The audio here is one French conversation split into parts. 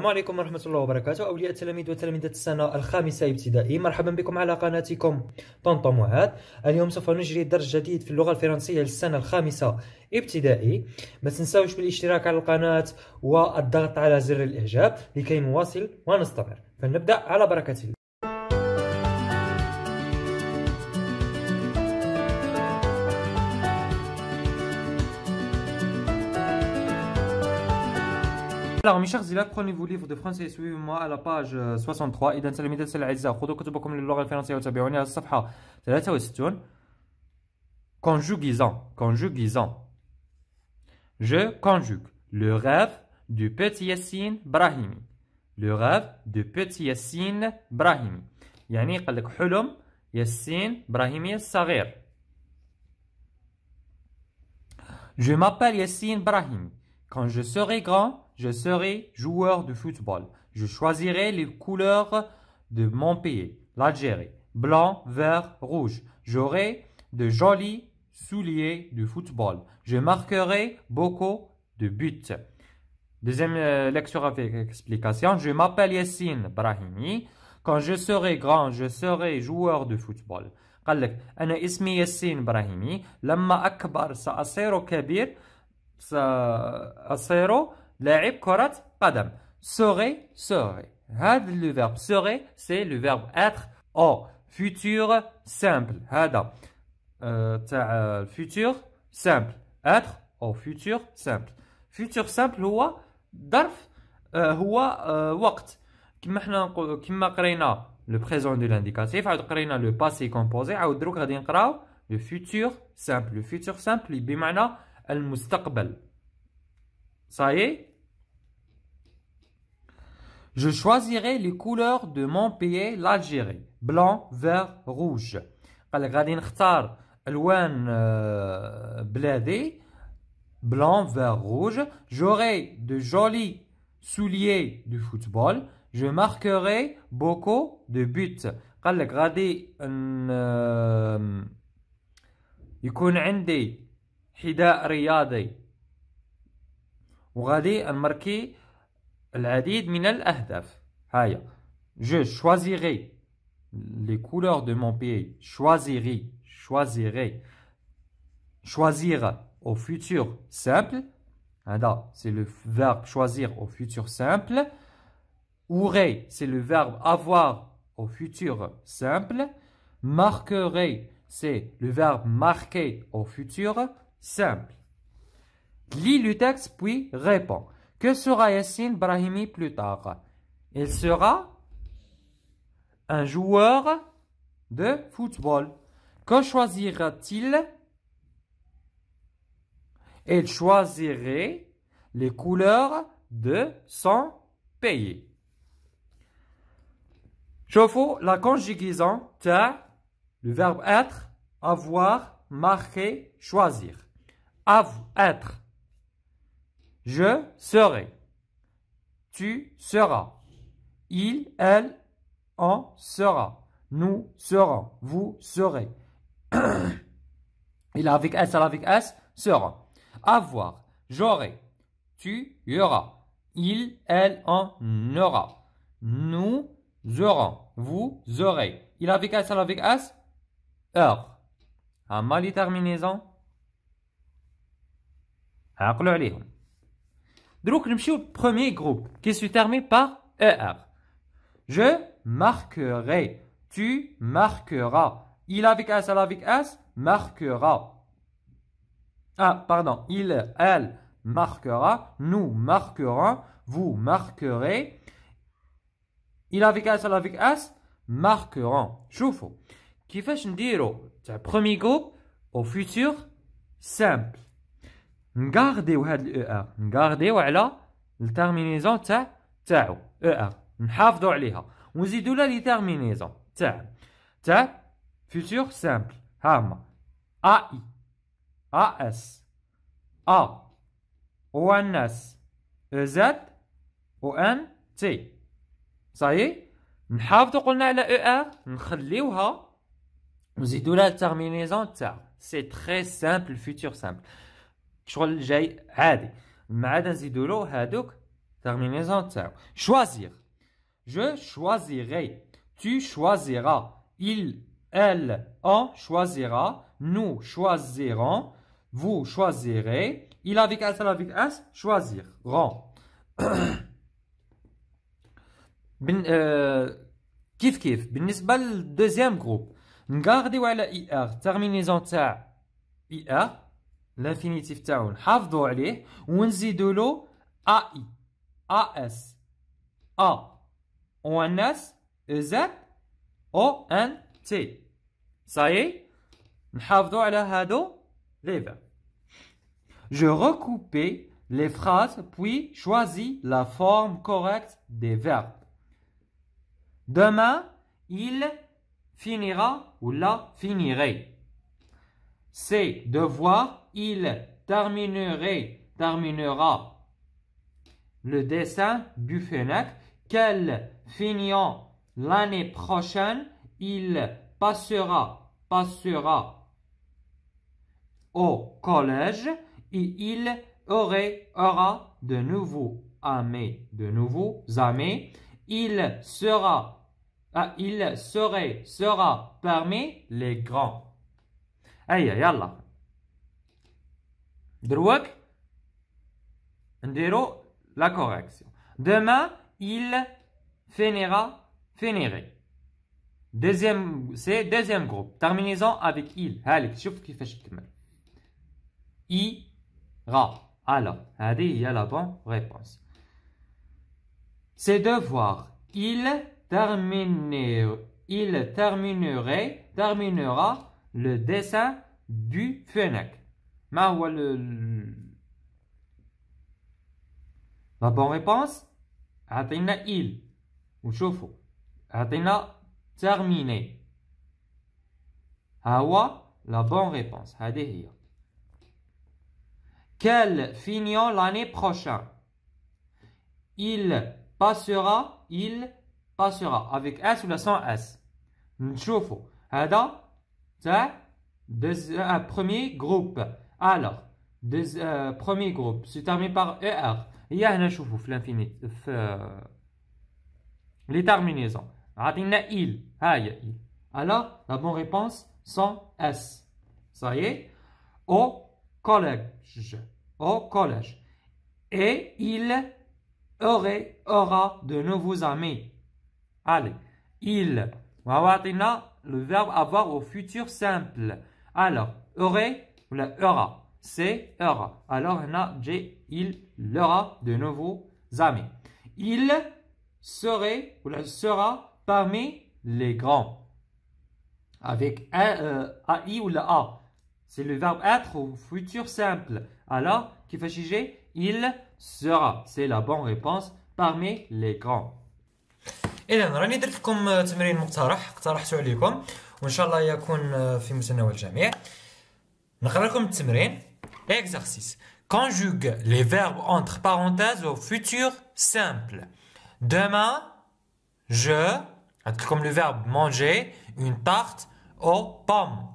السلام عليكم ورحمة الله وبركاته أولياء التلاميذ وتلاميذات السنة الخامسة ابتدائي مرحبا بكم على قناتكم طنطا معاد اليوم سوف نجري درس جديد في اللغة الفرنسية للسنة الخامسة ابتدائي ما تنساوش بالاشتراك على القناة والضغط على زر الإعجاب لكي نواصل ونستمر فلنبدأ على بركة الله Alors mes chers élèves, prenez vos livres de français et suivez-moi à la page 63 Et إذا تلاميذ الأعزاء خذوا et للغة الفرنسية à la page 63 Conjugaison, conjugaison. Je conjugue le rêve du petit Yassine Brahimi. Le rêve du petit Yassine Brahimi. dit que Yassine Brahimi Brahimi, le petit. Je m'appelle Yassine Brahimi. Quand je serai grand, je serai joueur de football. Je choisirai les couleurs de mon pays, l'Algérie. Blanc, vert, rouge. J'aurai de jolis souliers de football. Je marquerai beaucoup de buts. Deuxième euh, lecture avec explication. Je m'appelle Yassine Brahimi. Quand je serai grand, je serai joueur de football. قال لك اسمي ياسين لما كبير لاعب le verbe serait c'est le verbe être au futur simple هذا تاع euh, euh, futur simple être au futur simple futur simple هو ظرف هو وقت كما حنا كما le présent de l'indicatif عاود قرينا le passé composé عاود دروك غادي le futur simple le futur simple بمعنى ça y est Je choisirai les couleurs de mon pays l'Algérie blanc vert rouge غادي نختار الوان blanc vert rouge j'aurai de jolis souliers de football je marquerai beaucoup de buts قال غادي حذاء marqué العديد je choisirai les couleurs de mon pays choisirai choisirai choisir au futur simple c'est le verbe choisir au futur simple aurai c'est le verbe avoir au futur simple marquerai c'est le verbe marquer au futur simple. Lis le texte puis répond. Que sera Yassine Brahimi plus tard Il sera un joueur de football. Que choisira-t-il Il choisirait les couleurs de son pays. vous la conjugaison ta, le verbe être, avoir, marquer, choisir à vous, être. Je serai. Tu seras. Il, elle, en sera. Nous serons. Vous serez. Il avec S, elle avec S, sera. Avoir. J'aurai. Tu y auras. Il, elle, en aura. Nous aurons. Vous aurez. Il avec S, elle avec S, heure. À ah, mal terminaison. Donc عليهم دروك نمشيو le premier groupe qui تيرمي termine par « er ». Je marquerai. tu marqueras il avec s elle avec s marquera ah pardon il elle marquera nous marquerons vous marquerez il avec s elle avec s marqueront qui fait dire le premier groupe au futur simple N'gardez où est l'ER. N'gardez où est la terminaison T. T. T. Futur simple. Hamma. AI. AS. A. ONS. EZ. ON. T. Ça y est. N'gardez où est la terminaison T. T. T. Futur simple. Hamma. AI. AS. A. ONS. EZ. ON. T. Ça y est. N'gardez où est la EER. N'gardez où est la terminaison T. C'est très simple, futur simple. Choisir. Je choisirai. Tu choisiras. Il, elle, on choisira. Nous choisirons. Vous choisirez. Il avec as, elle avec as. Choisir. Bon. Kif kif? le deuxième groupe. Garder ou ir. Terminaison Ir l'infinitif تاعو نحافظوا عليه ونزيدوا A, اي A, اس ا S, e z, اس O, او ان تي صايي نحافظوا على هادو لي Je recoupais les phrases puis choisis la forme correcte des verbes. Demain, il finira ou la finirait. C'est devoir il terminerait, terminera le dessin du FENAC, qu'elle finit l'année prochaine, il passera, passera au collège et il aurait, aura de nouveau amis, de nouveau amis. Il sera, ah, il serait, sera parmi les grands. Aïe, droit نديرو la correction. demain il finira finirait deuxième c'est deuxième groupe terminaison avec il هالك شوف كيفاش il i ra alors y a la bonne réponse c'est de il terminer il terminerait terminera le dessin du Fennec mais la bonne réponse? a donné il. ou chauffons. a donné terminé. ah la bonne réponse. adhère. Quel finit l'année prochaine. il passera. il passera. avec s ou la 100 s. nous un attends. c'est un premier groupe. Alors, euh, premier groupe se termine par ER. y a un vous l'infini. Euh, les terminaisons. il. Alors, la bonne réponse sont S. Ça y est. Au collège. Au collège. Et il aurait, aura de nouveaux amis. Allez. Il. On voir le verbe avoir au futur simple. Alors, aurait ولا aura. C'est aura. Alors, هنا a j'ai, il, l'aura de nouveau, jamais. « Il serait, ou sera parmi les grands. Avec un, euh, AI ou la A. C'est le verbe être au futur simple. Alors, qui fait Il sera. C'est la bonne réponse parmi les grands. اذا راني درت لكم تمرين مقترح اقترحته عليكم وان شاء الله يكون في متناول الجميع Exercice. Conjugue les verbes entre parenthèses au futur simple. Demain, je, comme le verbe manger, une tarte aux pommes.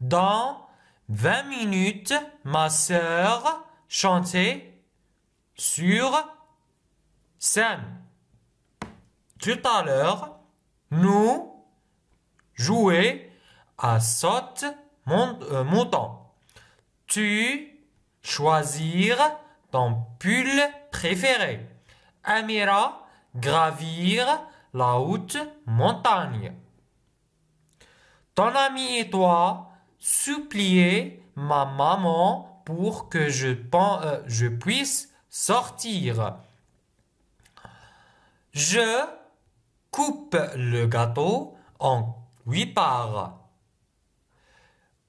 Dans 20 minutes, ma sœur chantait sur scène. Tout à l'heure, nous jouer à saute mon, euh, Tu choisir ton pull préféré. Amira gravir la haute montagne. Ton ami et toi supplier ma maman pour que je, euh, je puisse sortir. Je coupe le gâteau en huit parts.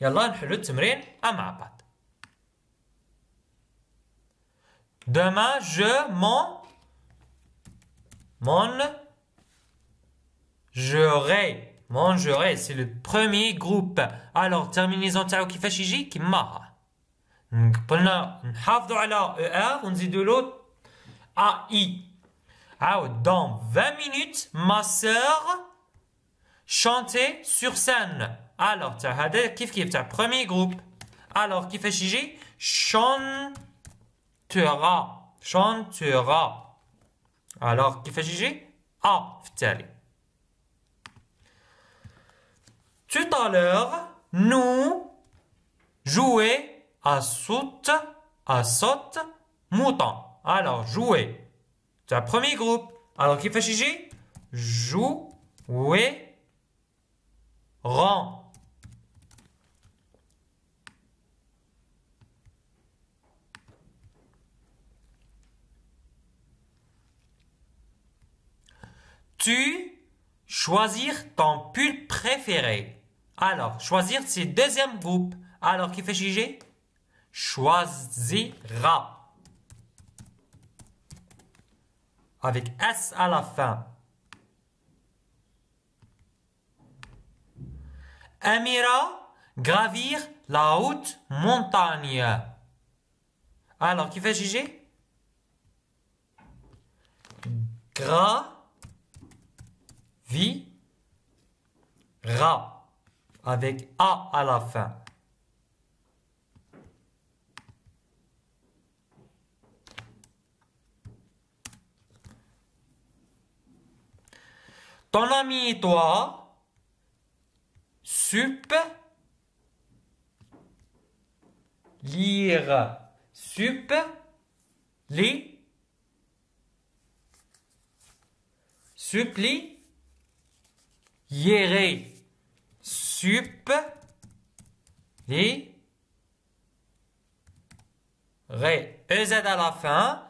يلا نحلو التمرين مع بعض demain je mon mon j'aurai mangerai c'est le premier groupe alors terminaison تاعو كيفاش يجي كيما قلنا نحافظوا على او ار ونزيدوا له اي عاود dans 20 minutes ma sœur chanter sur scène. Alors, tu as qui est tu premier groupe. Alors, qui fait chigi? Chantera. Chantera. Alors, qui fait Ah, A, Tout à l'heure, nous jouer à saute, à saute, mouton. Alors, jouer. Tu premier groupe. Alors, qui fait joue Jouer rang Tu choisir ton pull préféré. Alors, choisir c'est deuxième groupe. Alors, qui fait juger? Choisira. Avec S à la fin. Amira, gravir la haute montagne. Alors, qui fait juger Gra-vi-ra » Avec A à la fin. Ton ami et toi, sup, lire, sup, li, supplie, Yéré, sup, li, ré. EZ à la fin.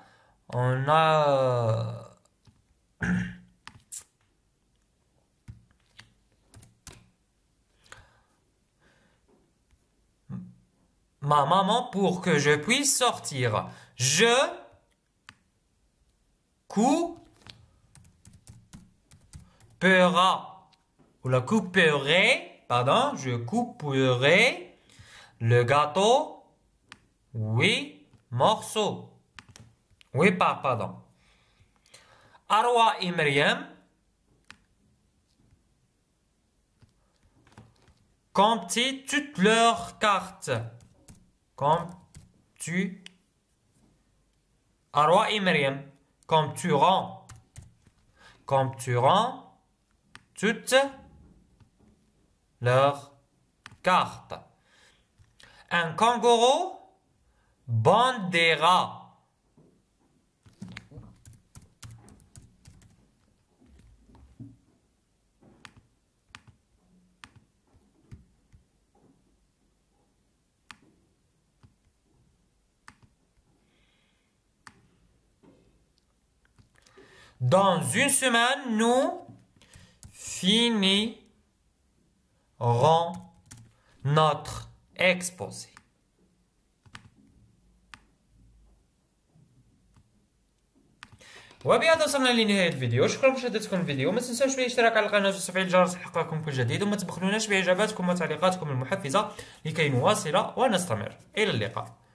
On a ma maman pour que je puisse sortir. Je coupera ou la couperai, pardon, je couperai le gâteau, oui, morceau. Oui, pas, pardon. Arwa et Myriam toutes leurs cartes comme tu Arwa et comme tu rends, comme tu rends toutes leurs cartes. Un kangourou bandera. Dans une semaine, nous finirons notre exposé. وبهذا وصلنا لنهاية الفيديو شكرا لمشاهدتكم الفيديو ما تنساوش بالاشتراك على القناة وتفعيل الجرس ليحققكم كل جديد وما تبخلوناش بإجاباتكم وتعليقاتكم المحفزة لكي نواصل ونستمر إلى اللقاء